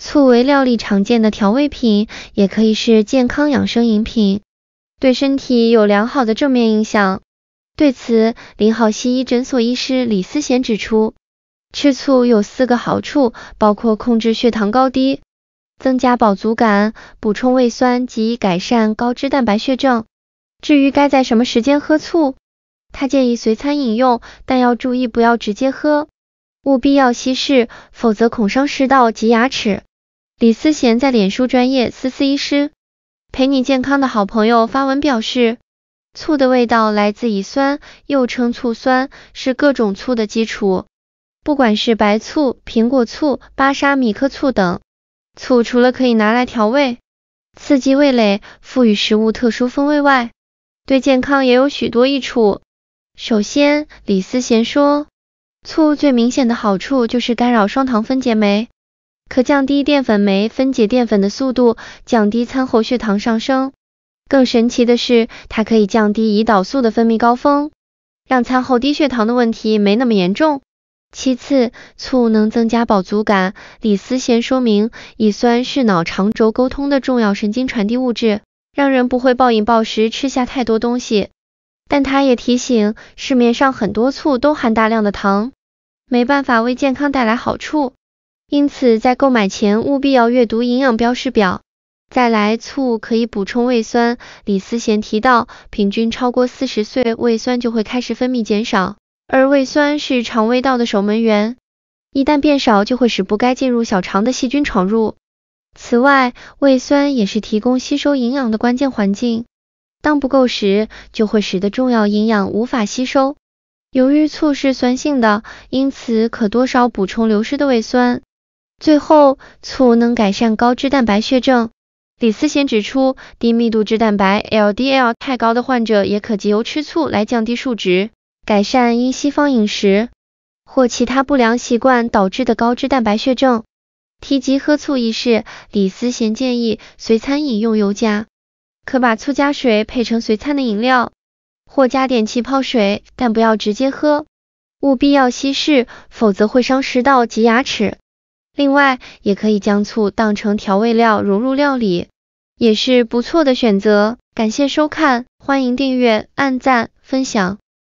醋为料理常见的调味品，也可以是健康养生饮品，对身体有良好的正面影响。对此，林好西医诊所医师李思贤指出，吃醋有四个好处，包括控制血糖高低、增加饱足感、补充胃酸及改善高脂蛋白血症。至于该在什么时间喝醋，他建议随餐饮用，但要注意不要直接喝，务必要稀释，否则恐伤食道及牙齿。李思贤在脸书专业思思医师陪你健康的好朋友发文表示，醋的味道来自乙酸，又称醋酸，是各种醋的基础。不管是白醋、苹果醋、巴沙米克醋等，醋除了可以拿来调味，刺激味蕾，赋予食物特殊风味外，对健康也有许多益处。首先，李思贤说，醋最明显的好处就是干扰双糖分解酶。可降低淀粉酶分解淀粉的速度，降低餐后血糖上升。更神奇的是，它可以降低胰岛素的分泌高峰，让餐后低血糖的问题没那么严重。其次，醋能增加饱足感。李思贤说明，乙酸是脑肠轴沟通的重要神经传递物质，让人不会暴饮暴食，吃下太多东西。但他也提醒，市面上很多醋都含大量的糖，没办法为健康带来好处。因此，在购买前务必要阅读营养标识表。再来醋可以补充胃酸。李思贤提到，平均超过四十岁，胃酸就会开始分泌减少，而胃酸是肠胃道的守门员，一旦变少，就会使不该进入小肠的细菌闯入。此外，胃酸也是提供吸收营养的关键环境，当不够时，就会使得重要营养无法吸收。由于醋是酸性的，因此可多少补充流失的胃酸。最后，醋能改善高脂蛋白血症。李思贤指出，低密度脂蛋白 （LDL） 太高的患者也可藉由吃醋来降低数值，改善因西方饮食或其他不良习惯导致的高脂蛋白血症。提及喝醋一事，李思贤建议随餐饮用油加，可把醋加水配成随餐的饮料，或加点气泡水，但不要直接喝，务必要稀释，否则会伤食道及牙齿。另外，也可以将醋当成调味料融入料理，也是不错的选择。感谢收看，欢迎订阅、按赞、分享。